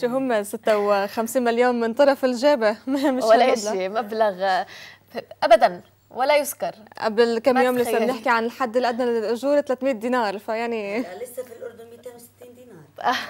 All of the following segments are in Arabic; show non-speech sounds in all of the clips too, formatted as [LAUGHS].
شو هم 56 مليون من طرف الجابه [LAUGHS] مش ولا شيء مبلغ ابدا ولا يذكر قبل كم يوم لسه بنحكي عن الحد الادنى للاجور 300 دينار فيعني لسه في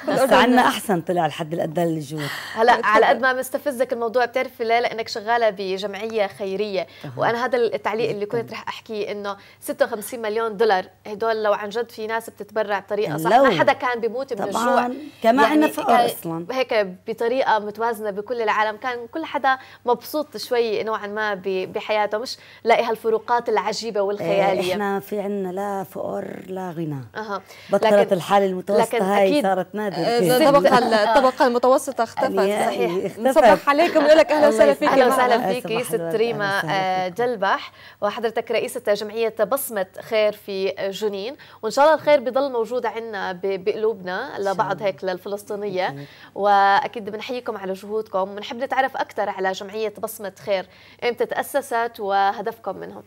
بس عنا يعني. احسن طلع الحد الادنى للجود هلا طيب، على قد ما مستفزك الموضوع بتعرفي ليه لانك شغاله بجمعيه خيريه وانا هذا التعليق اللي كنت رح احكيه انه 56 مليون دولار هدول لو عن جد في ناس بتتبرع بطريقه صح ما حدا كان بيموت من الجوع كما يعني فقر اصلا هيك بطريقه متوازنه بكل العالم كان كل حدا مبسوط شوي نوعا ما بحياته مش لاقي هالفروقات العجيبه والخياليه إيه، احنا في عنا لا فقر لا غنى اها بطلت الحاله المتوسطه هاي صارت آه، طبقة نادر [LAUGHS] الطبقة آه. الطبقة المتوسطة اختفت يعني صحيح نصبح عليكم ونقول لك اهلا وسهلا فيك اهلا وسهلا فيك ست ريما آه، جلبح وحضرتك رئيسة جمعية بصمة خير في جنين وان شاء الله الخير بضل موجود عندنا بقلوبنا لبعض هيك للفلسطينية واكيد بنحييكم على جهودكم ونحب نتعرف اكثر على جمعية بصمة خير امتى تأسست وهدفكم منهم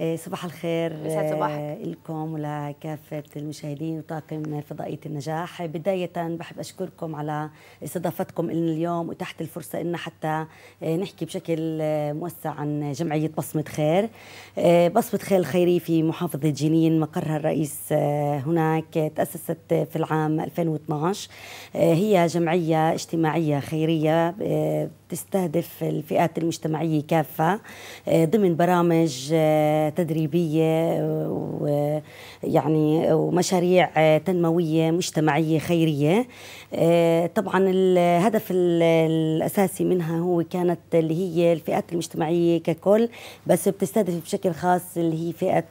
آه، صباح الخير آه، لكم ولكافة المشاهدين وطاقم فضائية النجاح بداية بحب أشكركم على استضافتكم لنا اليوم وتحت الفرصة إن حتى آه، نحكي بشكل موسع عن جمعية بصمة خير بصمة خير الخيري في محافظة جنين مقرها الرئيس هناك تأسست في العام 2012 هي جمعية اجتماعية خيرية تستهدف الفئات المجتمعية كافة ضمن برامج تدريبيه ويعني ومشاريع تنمويه مجتمعيه خيريه طبعا الهدف الاساسي منها هو كانت اللي هي الفئات المجتمعيه ككل بس بتستهدف بشكل خاص اللي هي فئه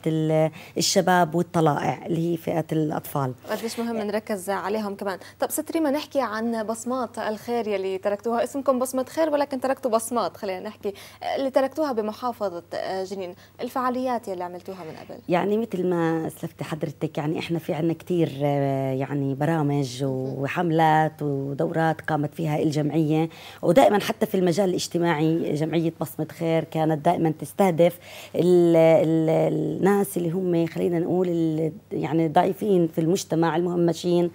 الشباب والطلائع اللي هي فئه الاطفال قديش مهم نركز عليهم كمان طب ست ريما نحكي عن بصمات الخير يلي تركتوها اسمكم بصمه خير ولكن تركتوا بصمات خلينا نحكي اللي تركتوها بمحافظه جنين الفعاليات التوعيات يلي عملتوها من قبل يعني مثل ما اسلفتي حضرتك يعني احنا في عندنا كثير آه، يعني برامج وحملات ودورات قامت فيها الجمعيه ودائما حتى في المجال الاجتماعي جمعيه بصمه خير كانت دائما تستهدف الـ الـ الناس اللي هم خلينا نقول يعني ضعيفين في المجتمع المهمشين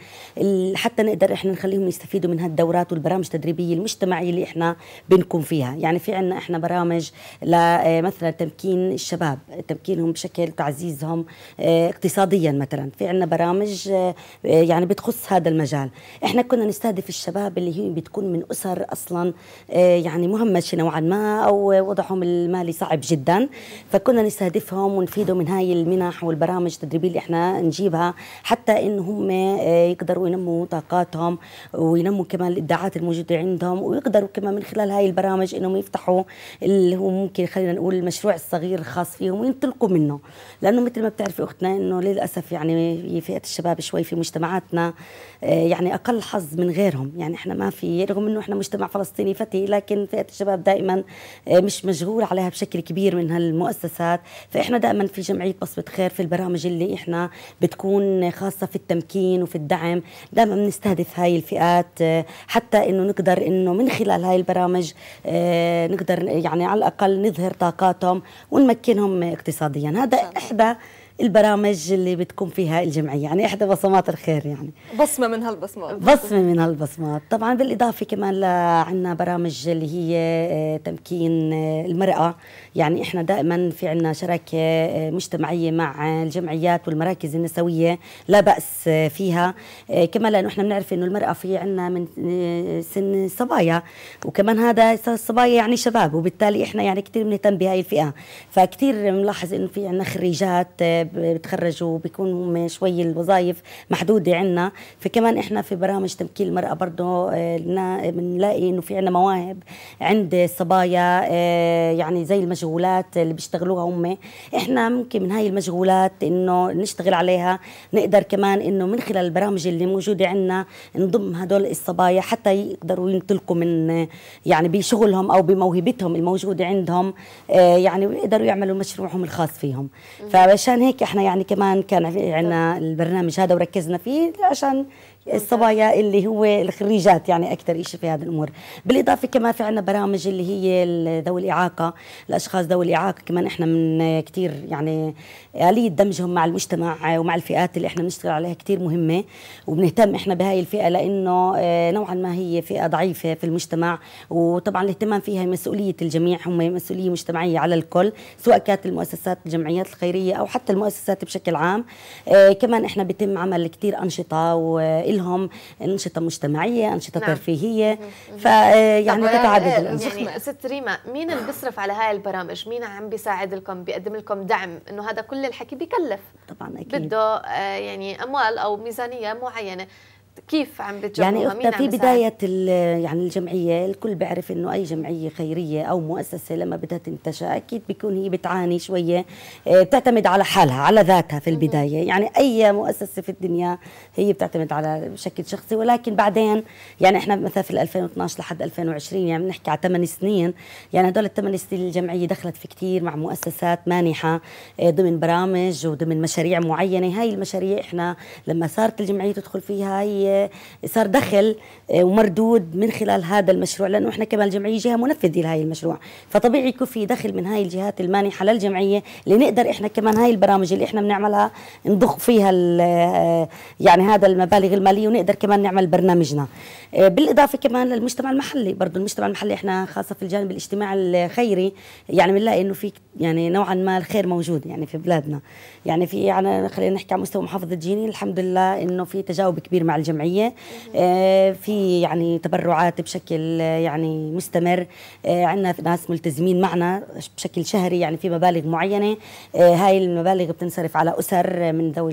حتى نقدر احنا نخليهم يستفيدوا من هالدورات والبرامج التدريبيه المجتمعيه اللي احنا بنكون فيها يعني في عندنا احنا برامج لمثلا آه، تمكين الشباب تمكينهم بشكل تعزيزهم آه، اقتصاديا مثلا في عندنا برامج آه، يعني بتخص هذا المجال احنا كنا نستهدف الشباب اللي هي بتكون من اسر اصلا آه، يعني مهمشه نوعا ما او وضعهم المالي صعب جدا فكنا نستهدفهم ونفيدهم من هاي المنح والبرامج التدريبيه اللي احنا نجيبها حتى ان هم يقدروا ينموا طاقاتهم وينموا كمان الابداعات الموجوده عندهم ويقدروا كمان من خلال هاي البرامج انهم يفتحوا اللي هو ممكن خلينا نقول المشروع الصغير الخاص فيهم وينطلقوا منه لانه مثل ما بتعرفي اختنا انه للاسف يعني فئه الشباب شوي في مجتمعاتنا آه، يعني اقل حظ من غيرهم يعني احنا ما في رغم انه احنا مجتمع فلسطيني فتي لكن فئه الشباب دائما آه، مش مشغول عليها بشكل كبير من هالمؤسسات فاحنا دائما في جمعيه بصمه خير في البرامج اللي احنا بتكون خاصه في التمكين وفي الدعم دائما بنستهدف هاي الفئات آه، حتى انه نقدر انه من خلال هاي البرامج نقدر يعني على الاقل نظهر طاقاتهم ونمكنهم اقتصاديا هذا إحدى البرامج اللي بتقوم فيها الجمعيه يعني احدى بصمات الخير يعني بصمه من هالبصمات بصمه من هالبصمات طبعا بالاضافه كمان لعنا برامج اللي هي آه، تمكين آه، المراه يعني احنا دائما في عنا شراكه آه، مجتمعيه مع الجمعيات والمراكز النسويه لا باس فيها كمان لانه احنا بنعرف انه المراه في عنا من سن صبايا وكمان هذا الصبايا يعني شباب وبالتالي احنا يعني كثير بنهتم بهاي الفئه فكثير بنلاحظ انه في عنا خريجات بتخرجوا بيكون هم شوي الوظائف محدوده عندنا فكمان احنا في برامج تمكين المراه برضه آه، بنلاقي انه في عندنا مواهب عند الصبايا آه، يعني زي المشغولات اللي بيشتغلوها هم احنا ممكن من هاي المشغولات انه نشتغل عليها نقدر كمان انه من خلال البرامج اللي موجوده عندنا نضم هدول الصبايا حتى يقدروا ينطلقوا من يعني بشغلهم او بموهبتهم الموجوده عندهم آه، يعني ويقدروا يعملوا مشروعهم الخاص فيهم فعشان هيك هيك احنا يعني كمان كان عندنا البرنامج هذا وركزنا فيه عشان الصبايا اللي هو الخريجات يعني اكثر شيء في هذه الامور بالاضافه كمان في عندنا برامج اللي هي ذوي الاعاقه الاشخاص ذوي الاعاقه كمان احنا من كثير يعني اليه دمجهم مع المجتمع ومع الفئات اللي احنا بنشتغل عليها كثير مهمه وبنهتم احنا بهاي الفئه لانه آه، نوعا ما هي فئه ضعيفه في المجتمع وطبعا الاهتمام فيها مسؤوليه الجميع هم مسؤوليه مجتمعيه على الكل سواء كانت المؤسسات الجمعيات الخيريه او حتى المؤسسات بشكل عام آه، كمان احنا بيتم عمل كثير انشطه لهم انشطه مجتمعيه انشطه نعم. ترفيهيه فيعني آه، تتعدد آه، الانشطه يعني ست ريما مين اللي بيصرف على هاي البرامج مين عم بيساعد لكم بيقدم لكم دعم انه هذا كل الحكي بيكلف طبعا اكيد بده آه، يعني اموال او ميزانيه معينه كيف عم بتجمعوها يعني اختها في بدايه يعني الجمعيه الكل بيعرف انه اي جمعيه خيريه او مؤسسه لما بدها تنتشأ اكيد بيكون هي بتعاني شويه آه، بتعتمد على حالها على ذاتها في البدايه يعني اي مؤسسه في الدنيا هي بتعتمد على بشكل شخصي ولكن بعدين يعني احنا مثلا في 2012 لحد 2020 يعني بنحكي على ثمان سنين يعني هدول الثمان سنين الجمعيه دخلت في كثير مع مؤسسات مانحه آه، ضمن برامج وضمن مشاريع معينه هاي المشاريع احنا لما صارت الجمعيه تدخل فيها هي صار دخل آه، ومردود من خلال هذا المشروع لانه احنا كمان الجمعيه جهه منفذه لهي المشروع فطبيعي يكون في دخل من هاي الجهات المانحه للجمعيه لنقدر احنا كمان هاي البرامج اللي احنا بنعملها نضخ فيها آه، يعني هذا المبالغ الماليه ونقدر كمان نعمل برنامجنا آه، بالاضافه كمان للمجتمع المحلي برضه المجتمع المحلي احنا خاصه في الجانب الاجتماعي الخيري يعني بنلاقي انه في يعني نوعا ما الخير موجود يعني في بلادنا يعني في يعني خلينا نحكي على مستوى محافظه جيني الحمد لله انه في تجاوب كبير مع الجمعيه الجمعيه آه، في يعني تبرعات بشكل آه، يعني مستمر آه، عندنا ناس ملتزمين معنا بشكل شهري يعني في مبالغ معينه هاي المبالغ بتنصرف على اسر من ذوي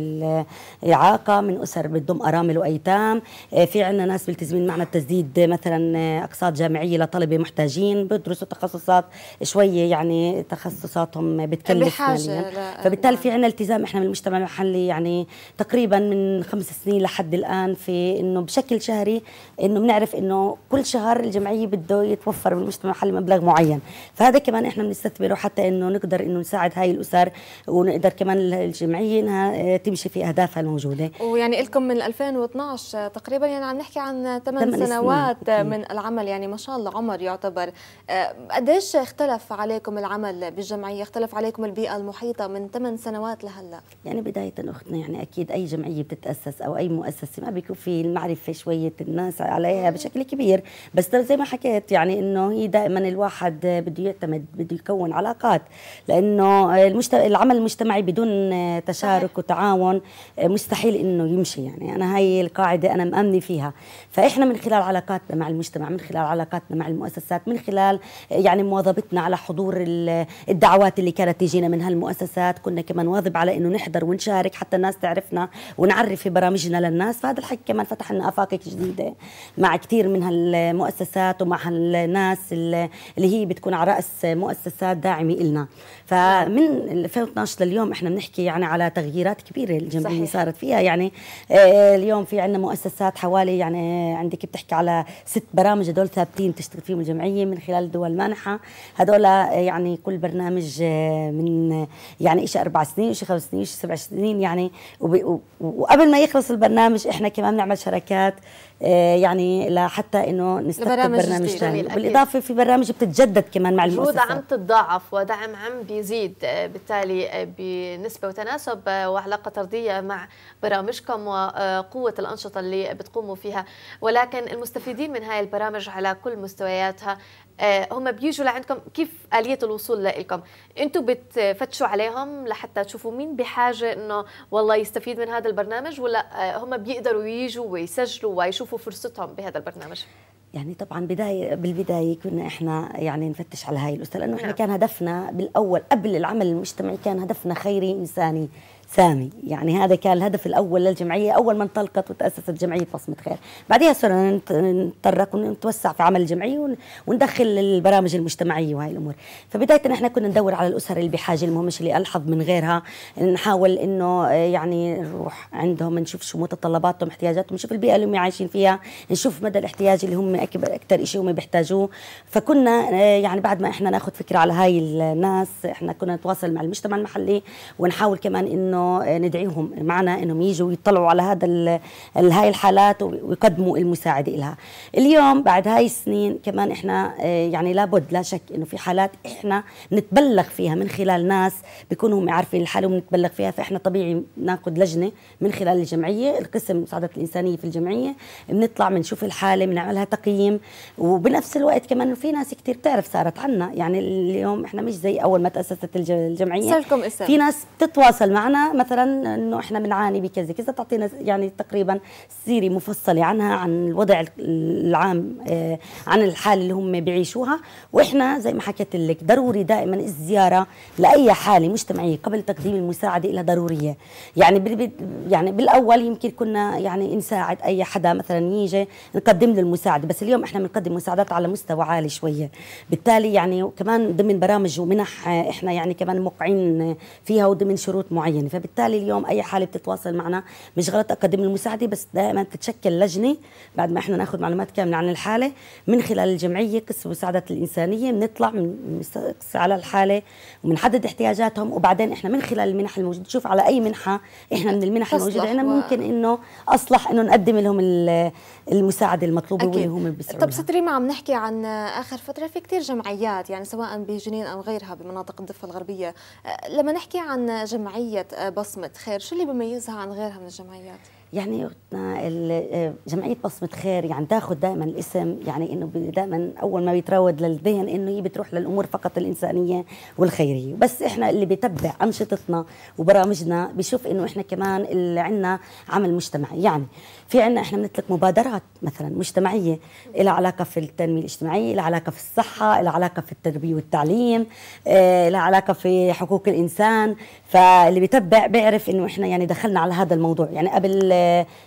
الاعاقه من اسر بتضم ارامل وايتام في عندنا ناس ملتزمين معنا بتسديد مثلا اقساط جامعيه لطلبه محتاجين بدرسوا تخصصات شويه يعني تخصصاتهم بتكلف بحاجة فبالتالي في عندنا التزام احنا من المجتمع المحلي يعني تقريبا من خمس سنين لحد الان في في انه بشكل شهري انه بنعرف انه كل شهر الجمعيه بده يتوفر بالمجتمع المحلي مبلغ معين فهذا كمان احنا بنستثمره حتى انه نقدر انه نساعد هاي الاسر ونقدر كمان الجمعيه انها تمشي في اهدافها الموجوده ويعني لكم من 2012 تقريبا يعني عم نحكي عن 8, 8 سنوات سنين. من العمل يعني ما شاء الله عمر يعتبر أه، قديش اختلف عليكم العمل بالجمعيه اختلف عليكم البيئه المحيطه من 8 سنوات لهلا يعني بدايه اختنا يعني اكيد اي جمعيه بتتاسس او اي مؤسسه ما بيكون في المعرفه شويه الناس عليها بشكل كبير بس زي ما حكيت يعني انه هي دائما الواحد بده يعتمد بده يكون علاقات لانه المجتمع العمل المجتمعي بدون تشارك وتعاون مستحيل انه يمشي يعني انا هاي القاعده انا مامنه فيها فاحنا من خلال علاقاتنا مع المجتمع من خلال علاقاتنا مع المؤسسات من خلال يعني مواظبتنا على حضور الدعوات اللي كانت تيجينا من هالمؤسسات كنا كمان واظب على انه نحضر ونشارك حتى الناس تعرفنا ونعرف في برامجنا للناس فهذا الحكي كمان فتح لنا افاق جديده مع كثير من هالمؤسسات ومع هالناس اللي هي بتكون على راس مؤسسات داعمه النا فمن 2012 لليوم احنا بنحكي يعني على تغييرات كبيره الجمعيه صارت فيها يعني آه، اليوم في عندنا مؤسسات حوالي يعني عندك بتحكي على ست برامج هدول ثابتين تشتغل فيهم الجمعيه من خلال دول مانحه هدول آه، يعني كل برنامج آه، من يعني شيء اربع سنين شيء خمس سنين شيء سبع سنين يعني وقبل ما يخلص البرنامج احنا كمان نعمل شراكات آه، يعني لحتى انه نستقبل برنامج, ثاني بالاضافه في برامج بتتجدد كمان مع المؤسسات جودة عم تتضاعف ودعم عم بيزيد آه، بالتالي آه، بنسبه وتناسب وعلاقه طرديه مع برامجكم وقوه الانشطه اللي بتقوموا فيها ولكن المستفيدين من هاي البرامج على كل مستوياتها آه، هم بيجوا لعندكم كيف آلية الوصول لكم انتم بتفتشوا عليهم لحتى تشوفوا مين بحاجة انه والله يستفيد من هذا البرنامج ولا آه، هم بيقدروا يجوا ويسجلوا ويشوفوا فرصتهم بهذا البرنامج يعني طبعا بدايه بالبدايه كنا احنا يعني نفتش على هاي الاسره لانه احنا نعم. كان هدفنا بالاول قبل العمل المجتمعي كان هدفنا خيري انساني سامي يعني هذا كان الهدف الأول للجمعية أول ما انطلقت وتأسست جمعية بصمة خير بعدها صرنا نتطرق ونتوسع في عمل الجمعية وندخل البرامج المجتمعية وهي الأمور فبداية نحن كنا ندور على الأسر اللي بحاجة مش اللي ألحظ من غيرها نحاول إنه يعني نروح عندهم نشوف شو متطلباتهم احتياجاتهم نشوف البيئة اللي هم عايشين فيها نشوف مدى الاحتياج اللي هم أكثر شيء هم بيحتاجوه فكنا يعني بعد ما إحنا ناخذ فكرة على هاي الناس إحنا كنا نتواصل مع المجتمع المحلي ونحاول كمان إنه انه ندعيهم معنا انهم يجوا يطلعوا على هذا هاي الحالات ويقدموا المساعده لها اليوم بعد هاي السنين كمان احنا آه، يعني لابد لا شك انه في حالات احنا نتبلغ فيها من خلال ناس بيكونوا هم عارفين الحاله ونتبلغ فيها فاحنا طبيعي ناخذ لجنه من خلال الجمعيه القسم المساعدات الانسانيه في الجمعيه بنطلع بنشوف الحاله بنعملها تقييم وبنفس الوقت كمان في ناس كثير بتعرف صارت عنا يعني اليوم احنا مش زي اول ما تاسست الجمعيه اسم في ناس بتتواصل معنا مثلا انه احنا بنعاني بكذا كذا تعطينا يعني تقريبا سيره مفصله عنها عن الوضع العام آه، عن الحاله اللي هم بيعيشوها واحنا زي ما حكيت لك ضروري دائما الزياره لاي حاله مجتمعيه قبل تقديم المساعده لها ضروريه يعني يعني بالاول يمكن كنا يعني نساعد اي حدا مثلا يجي نقدم له المساعده بس اليوم احنا بنقدم مساعدات على مستوى عالي شويه بالتالي يعني كمان ضمن برامج ومنح آه، احنا يعني كمان موقعين آه، فيها وضمن شروط معينه فبالتالي اليوم اي حاله بتتواصل معنا مش غلط اقدم المساعده بس دائما تتشكل لجنه بعد ما احنا ناخذ معلومات كامله عن الحاله من خلال الجمعيه قسم المساعدات الانسانيه بنطلع على الحاله وبنحدد احتياجاتهم وبعدين احنا من خلال المنح الموجوده نشوف على اي منحه احنا من المنح الموجوده عندنا ممكن انه اصلح انه نقدم لهم المساعده المطلوبه أكيد. واللي هم بيسعوا طب ست ريما عم نحكي عن اخر فتره في كثير جمعيات يعني سواء بجنين او غيرها بمناطق الضفه الغربيه أه، لما نحكي عن جمعيه أه، بصمه خير شو اللي بميزها عن غيرها من الجمعيات يعني آه، آه، جمعية بصمة خير يعني تاخذ دائما الاسم يعني انه دائما اول ما بيتراود للذهن انه هي بتروح للامور فقط الانسانية والخيرية بس احنا اللي بيتبع انشطتنا وبرامجنا بيشوف انه احنا كمان اللي عندنا عمل مجتمعي يعني في عنا احنا بنطلق مبادرات مثلا مجتمعيه لها علاقه في التنميه الاجتماعيه لها علاقه في الصحه لها علاقه في التربيه والتعليم آه، لها علاقه في حقوق الانسان فاللي بيتبع بيعرف انه احنا يعني دخلنا على هذا الموضوع يعني قبل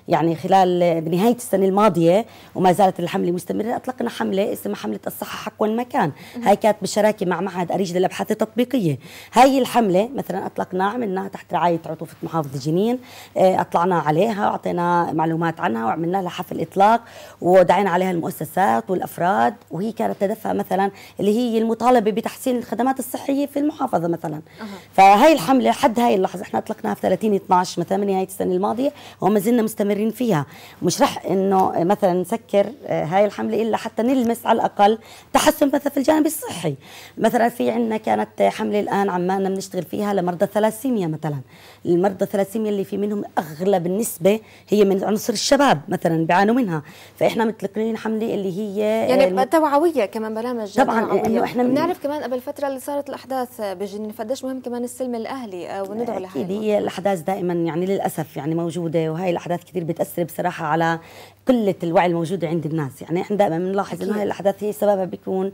يعني خلال بنهايه السنه الماضيه وما زالت الحمله مستمره اطلقنا حمله اسمها حمله الصحه حق والمكان هاي كانت بالشراكه مع معهد اريج للابحاث التطبيقيه هاي الحمله مثلا اطلقناها عملناها تحت رعايه عطوفه محافظه جنين آه، اطلعنا عليها واعطينا معلومات سمعت عنها وعملنا لها حفل اطلاق ودعينا عليها المؤسسات والافراد وهي كانت تدفع مثلا اللي هي المطالبه بتحسين الخدمات الصحيه في المحافظه مثلا أه. فهي الحمله لحد هاي اللحظه احنا اطلقناها في 30 12 مثلا من نهايه السنه الماضيه وما زلنا مستمرين فيها مش رح انه مثلا نسكر آه، هاي الحمله الا حتى نلمس على الاقل تحسن مثلا في الجانب الصحي مثلا في عندنا كانت حمله الان عمالنا بنشتغل فيها لمرضى الثلاسيميا مثلا المرضى الثلاسيميا اللي في منهم اغلب النسبه هي من عنصر الشباب مثلا بيعانوا منها فاحنا متلقين حمله اللي هي يعني الم... توعويه كمان برامج طبعا انه احنا بنعرف كمان قبل فتره اللي صارت الاحداث بجنين فقديش مهم كمان السلم الاهلي آه، وندعو لها اكيد هي الاحداث دائما يعني للاسف يعني موجوده وهي الاحداث كثير بتاثر بصراحه على قله الوعي الموجوده عند الناس يعني احنا دائما بنلاحظ انه هاي الاحداث هي سببها بيكون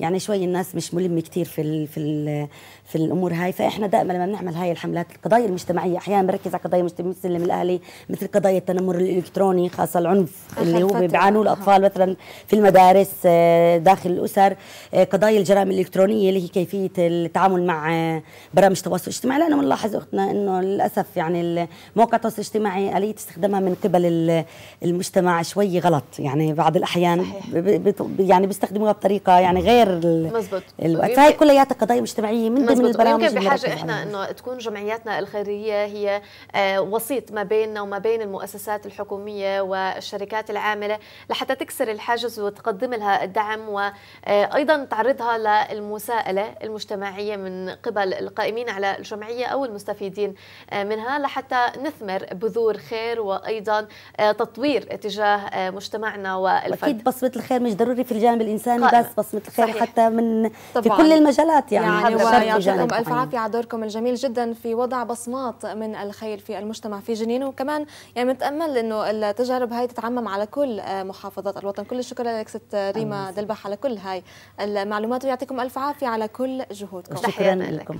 يعني شوي الناس مش ملمه كثير في الـ في الـ في الامور هاي فاحنا دائما لما بنعمل هاي الحملات القضايا المجتمعيه احيانا بركز على قضايا مجتمعيه مثل الاهلي مثل قضايا التنمر الالكتروني خاصه العنف اللي هو بيعانوه الاطفال مثلا في المدارس آه، داخل الاسر آه، قضايا الجرائم الالكترونيه اللي هي كيفيه التعامل مع آه، برامج التواصل الاجتماعي لانه بنلاحظ اختنا انه للاسف يعني مواقع التواصل الاجتماعي اليه استخدامها من قبل المجتمع شوي غلط يعني بعض الاحيان يعني بيستخدموها بطريقه يعني غير مزبوط الوقت فهي كلياتها قضايا مجتمعيه من ضمن البرامج يمكن بحاجه احنا انه تكون جمعياتنا الخيريه هي آه، وسيط ما بيننا وما بين المؤسسات الحكوميه والشركات العامله لحتى تكسر الحاجز وتقدم لها الدعم وايضا آه، تعرضها للمساءله المجتمعيه من قبل القائمين على الجمعيه او المستفيدين آه، منها لحتى نثمر بذور خير وايضا تطوير تجاه مجتمعنا والفرد اكيد بصمه الخير مش ضروري في الجانب الانساني بس بصمه الخير يعني صحيح. حتى من طبعاً. في كل المجالات يعني, يعني ويعطيكم الف عافيه على دوركم الجميل جدا في وضع بصمات من الخير في المجتمع في جنين وكمان يعني متامل انه التجارب هاي تتعمم على كل آه، محافظات الوطن كل الشكر لك ست ريما دلبح على كل هاي المعلومات ويعطيكم الف عافيه على كل جهودكم شكرا لكم